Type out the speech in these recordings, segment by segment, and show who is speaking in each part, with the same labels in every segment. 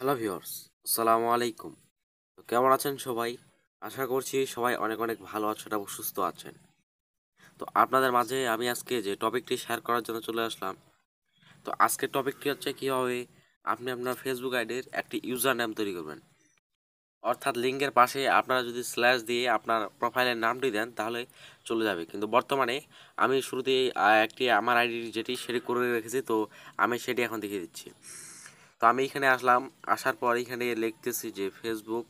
Speaker 1: hello viewers আসসালামু আলাইকুম তো কেমন আছেন সবাই আশা করছি সবাই অনেক অনেক ভালো আছেন এবং সুস্থ আছেন তো আপনাদের মাঝে আমি আজকে যে টপিকটি শেয়ার করার জন্য চলে আসলাম তো আজকের টপিকটি হচ্ছে কীভাবে আপনি আপনার ফেসবুক আইডির একটি ইউজার নাম তৈরি করবেন অর্থাৎ লিঙ্কের পাশে আপনারা যদি স্ল্যাশ দিয়ে আপনার প্রোফাইলের নামটি দেন তাহলে চলে যাবে কিন্তু বর্তমানে আমি শুরুতে একটি আমার আইডি যেটি সেটি করে রেখেছি তো আমি সেটি এখন দেখিয়ে দিচ্ছি তো আমি এখানে আসলাম আসার পর এখানে লিখতেছি যে ফেসবুক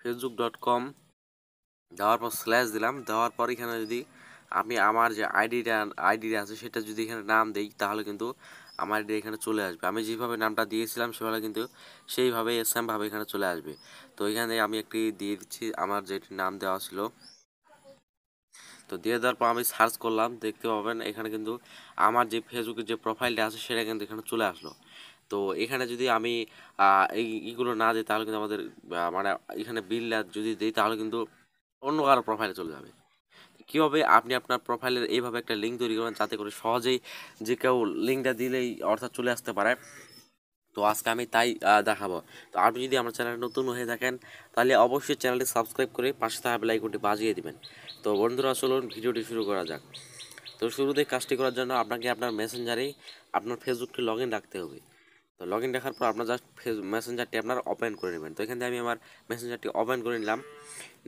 Speaker 1: ফেসবুক ডট কম দেওয়ার পর স্ল্যাশ দিলাম দেওয়ার পর এখানে যদি আমি আমার যে আইডিটা আইডিটা আছে সেটা যদি এখানে নাম দিই তাহলে কিন্তু আমার আইডি এখানে চলে আসবে আমি যেভাবে নামটা দিয়েছিলাম সেভাবে কিন্তু সেইভাবে সেমভাবে এখানে চলে আসবে তো এখানে আমি একটি দিয়ে দিচ্ছি আমার যেটি নাম দেওয়া ছিল তো দিয়ে দেওয়ার পর আমি সার্চ করলাম দেখতে পাবেন এখানে কিন্তু আমার যে ফেসবুকের যে প্রোফাইলটা আছে সেটা কিন্তু এখানে চলে আসলো তো এখানে যদি আমি এই এইগুলো না দিই তাহলে কিন্তু আমাদের মানে এখানে বিলটা যদি দিই তাহলে কিন্তু অন্য কারো প্রোফাইলে চলে যাবে কীভাবে আপনি আপনার প্রোফাইলের এইভাবে একটা লিঙ্ক তৈরি করবেন যাতে করে সহজেই যে কেউ লিঙ্কটা দিলেই অর্থাৎ চলে আসতে পারে তো আজকে আমি তাই দেখাবো তো আপনি যদি আমার চ্যানেল নতুন হয়ে থাকেন তাহলে অবশ্যই চ্যানেলটি সাবস্ক্রাইব করে পাশে থাকা বেলাইকনটি বাজিয়ে দেবেন তো বন্ধুরা চলুন ভিডিওটি শুরু করা যাক তো শুরুতে কাজটি করার জন্য আপনাকে আপনার মেসেঞ্জারেই আপনার ফেসবুককে লগ ইন রাখতে হবে তো লগ ইন দেখার পর আপনার জাস্ট ফেস মেসেঞ্জারটি আপনার ওপেন করে নেবেন তো এখান থেকে আমি আমার মেসেঞ্জারটি ওপেন করে নিলাম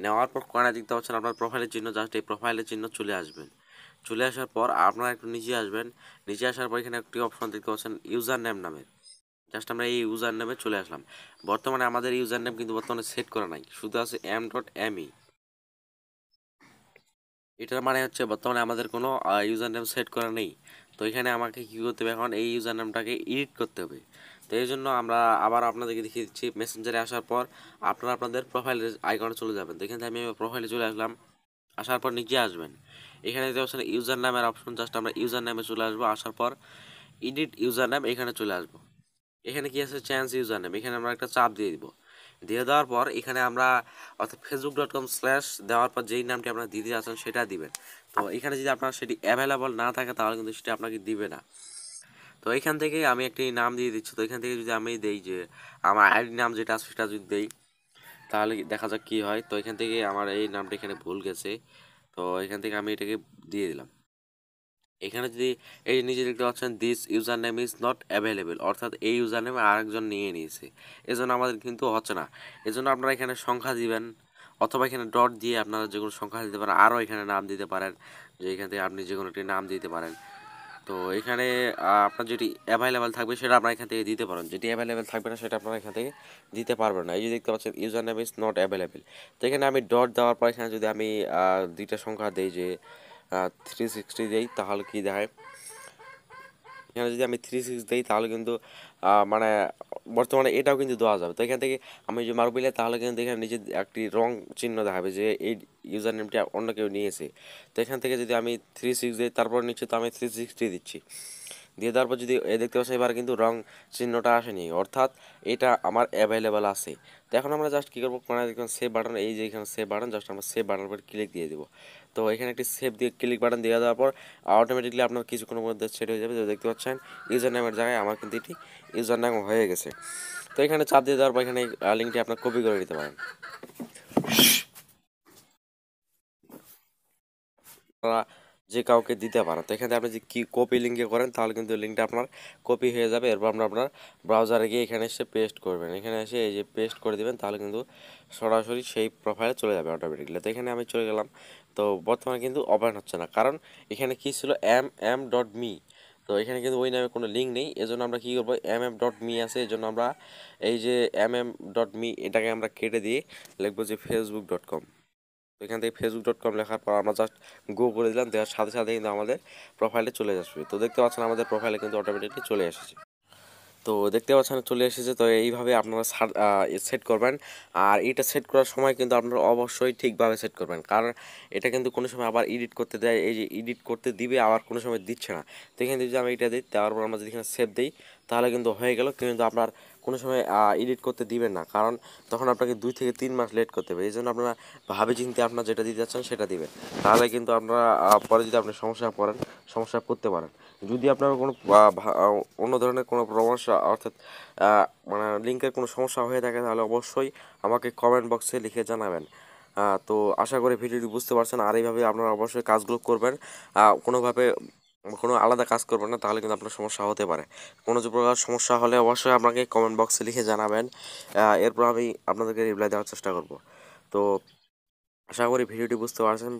Speaker 1: নেওয়ার পর কণা দেখতে পাচ্ছেন আপনার প্রোফাইলের চিহ্ন জাস্ট এই প্রোফাইলের চিহ্ন চলে আসবেন চলে আসার পর আপনারা একটু নিচে আসবেন নিচে আসার পর এখানে একটি অপশন দেখতে পাচ্ছেন ইউজার নেম নামের জাস্ট আমরা এই ইউজার নেমে চলে আসলাম বর্তমানে আমাদের ইউজার নেম কিন্তু বর্তমানে সেট করা নাই শুধু আছে এম ডট এমই এটার মানে হচ্ছে বর্তমানে আমাদের কোনো ইউজার নেম সেট করা নেই তো এখানে আমাকে কী করতে হবে এখন এই ইউজার নামটাকে এডিট করতে হবে তো এই জন্য আমরা আবার আপনাদেরকে দেখিয়ে দিচ্ছি মেসেঞ্জারে আসার পর আপনারা আপনাদের প্রোফাইলের আইকনে চলে যাবেন তো এখানে থেকে আমি প্রোফাইলে চলে আসলাম আসার পর নিচে আসবেন এখানে যে অপশান ইউজার নামের অপশন জাস্ট আমরা ইউজার নামে চলে আসবো আসার পর এডিট ইউজার নাম এখানে চলে আসবো এখানে কি আছে চ্যান্স ইউজার নাম এখানে আমরা একটা চাপ দিয়ে দিব দিয়ে দেওয়ার পর এখানে আমরা অর্থাৎ ফেসবুক ডট কম স্ল্যাশ দেওয়ার পর যেই নামটি আপনারা দিতে আছেন সেটা দিবেন তো এখানে যদি আপনার সেটি অ্যাভেলেবল না থাকে তাহলে কিন্তু সেটা আপনাকে দিবে না তো এখান থেকে আমি একটি নাম দিয়ে দিচ্ছি তো এখান থেকে যদি আমি দেই যে আমার আইডি নাম যেটা আছে সেটা যদি দেই তাহলে দেখা যাক কী হয় তো এখান থেকে আমার এই নামটা এখানে ভুল গেছে তো এখান থেকে আমি এটাকে দিয়ে দিলাম এখানে যদি এই নিজে দেখতে পাচ্ছেন this user name is not available অর্থাৎ এই ইউজার নেমে আরেকজন নিয়ে নিয়েছে এজন্য আমাদের কিন্তু হচ্ছে না এজন্য আপনারা এখানে সংখ্যা দিবেন অথবা এখানে ডট দিয়ে আপনারা যে কোনো সংখ্যা দিতে পারেন আরও এখানে নাম দিতে পারেন যে এখান থেকে আপনি যে কোনো একটি নাম দিতে পারেন তো এখানে আপনার যেটি অ্যাভেলেবেল থাকবে সেটা আপনারা এখান থেকে দিতে পারেন যেটি অ্যাভেলেবেল থাকবে না সেটা আপনারা এখান থেকে দিতে পারবেন না এই যে দেখতে পাচ্ছেন user name is not available তো এখানে আমি ডট দেওয়ার পর এখানে যদি আমি দুইটা সংখ্যা দিই যে থ্রি সিক্সটি দিই তাহলে কী দেখায় এখানে যদি আমি থ্রি সিক্স দিই তাহলে কিন্তু মানে বর্তমানে এটাও কিন্তু দেওয়া যাবে তো এখান থেকে আমি যদি মারবিলে তাহলে কিন্তু এখানে নিজের একটি রং চিহ্ন দেখাবে যে এই ইউজার নেমটি অন্য কেউ নিয়েছে তো এখান থেকে যদি আমি থ্রি সিক্স দিই তারপর নিচে তো আমি থ্রি সিক্সটি দিচ্ছি দিয়ে দেওয়ার পর যদি দেখতে পাচ্ছি এবার কিন্তু রং চিহ্নটা আসেনি অর্থাৎ এটা আমার অ্যাভেলেবেল আছে তো এখন আমরা জাস্ট কী করবো কোনায় দেখবেন সেভ বাটন এই যে এখানে সেভ বাটন জাস্ট আমরা সেভ বাটন উপর ক্লিক দিয়ে দেবো তো এখানে একটি সেভ দিয়ে ক্লিক বাটন দিয়ে দেওয়ার পর অটোমেটিকলি আপনার কিছুক্ষণের মধ্যে সেট হয়ে যাবে দেখতে পাচ্ছেন ইউজার নামের জায়গায় আমার কিন্তু এটি ইউজার নাম হয়ে গেছে তো এখানে চাপ দিয়ে দেওয়ার পর এখানে লিঙ্কটি আপনার কপি করে নিতে পারেন যে কাউকে দিতে পারেন তো এখানে আপনি যে কি কপি লিঙ্কে করেন তাহলে কিন্তু লিঙ্কটা আপনার কপি হয়ে যাবে এরপর আমরা আপনার ব্রাউজারে গিয়ে এখানে এসে পেস্ট করবেন এখানে এসে এই যে পেস্ট করে দেবেন তাহলে কিন্তু সরাসরি সেই প্রোফাইলে চলে যাবে অটোমেটিকলি তো এখানে আমি চলে গেলাম তো বর্তমানে কিন্তু ওপেন হচ্ছে না কারণ এখানে কি ছিল এম এম ডট মি তো এখানে কিন্তু ওই নামে কোনো লিঙ্ক নেই এজন্য আমরা কী করবো এম এম ডট মি আছে এই জন্য আমরা এই যে এম এম ডট মি এটাকে আমরা কেটে দিয়ে লিখবো যে ফেসবুক ডট কম এখান থেকে ফেসবুক ডট কম লেখার পর আমরা জাস্ট গো করে দিলাম দেওয়ার সাথে সাথে কিন্তু আমাদের প্রোফাইলে চলে আসবে তো দেখতে পাচ্ছেন আমাদের প্রোফাইলে কিন্তু অটোমেটিকলি চলে এসেছে তো দেখতে পাচ্ছেন চলে এসেছে তো এইভাবে আপনারা সেট করবেন আর এটা সেট করার সময় কিন্তু আপনারা অবশ্যই ঠিকভাবে সেট করবেন কারণ এটা কিন্তু কোনো সময় আবার এডিট করতে দেয় এই যে এডিট করতে দিবে আবার কোনো সময় দিচ্ছে না তো এখানে যদি আমি এটা দিই তারপর আমরা যদি এখানে সেভ দিই তাহলে কিন্তু হয়ে গেল কিন্তু আপনার কোনো সময় এডিট করতে দিবেন না কারণ তখন আপনাকে দুই থেকে তিন মাস লেট করতে হবে এই জন্য আপনারা ভাবে চিন্তে আপনার যেটা দিতে চাচ্ছেন সেটা দিবেন তাহলে কিন্তু আপনারা পরে যদি আপনি সমস্যা পড়েন সমস্যা করতে পারেন যদি আপনার কোনো অন্য ধরনের কোনো সমস্যা অর্থাৎ মানে লিঙ্কের কোনো সমস্যা হয়ে থাকে তাহলে অবশ্যই আমাকে কমেন্ট বক্সে লিখে জানাবেন তো আশা করি ভিডিওটি বুঝতে পারছেন আর এইভাবে আপনারা অবশ্যই কাজগুলো করবেন কোনোভাবে কোনো আলাদা কাজ করবেন না তাহলে কিন্তু আপনার সমস্যা হতে পারে কোনো যে প্রকার সমস্যা হলে অবশ্যই আপনাকে কমেন্ট বক্সে লিখে জানাবেন এরপর আমি আপনাদেরকে রিপ্লাই দেওয়ার চেষ্টা করব তো আশা করি ভিডিওটি বুঝতে পারছেন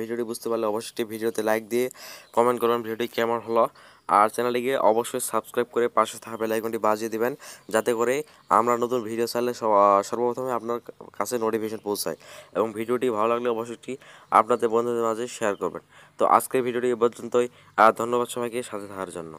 Speaker 1: ভিডিওটি বুঝতে পারলে অবশ্যই ভিডিওতে লাইক দিয়ে কমেন্ট করবেন ভিডিওটি কেমন হলো আর চ্যানেলে গিয়ে অবশ্যই সাবস্ক্রাইব করে পাশে থাকা বেলাইকনটি বাজিয়ে দিবেন যাতে করে আমরা নতুন ভিডিও ছাড়লে সর্বপ্রথমে আপনার কাছে নোটিফিকেশন পৌঁছায় এবং ভিডিওটি ভালো লাগলে অবশ্যই আপনাদের বন্ধুদের মাঝে শেয়ার করবেন তো আজকের ভিডিওটি এ পর্যন্তই আর ধন্যবাদ সবাইকে সাথে থাকার জন্য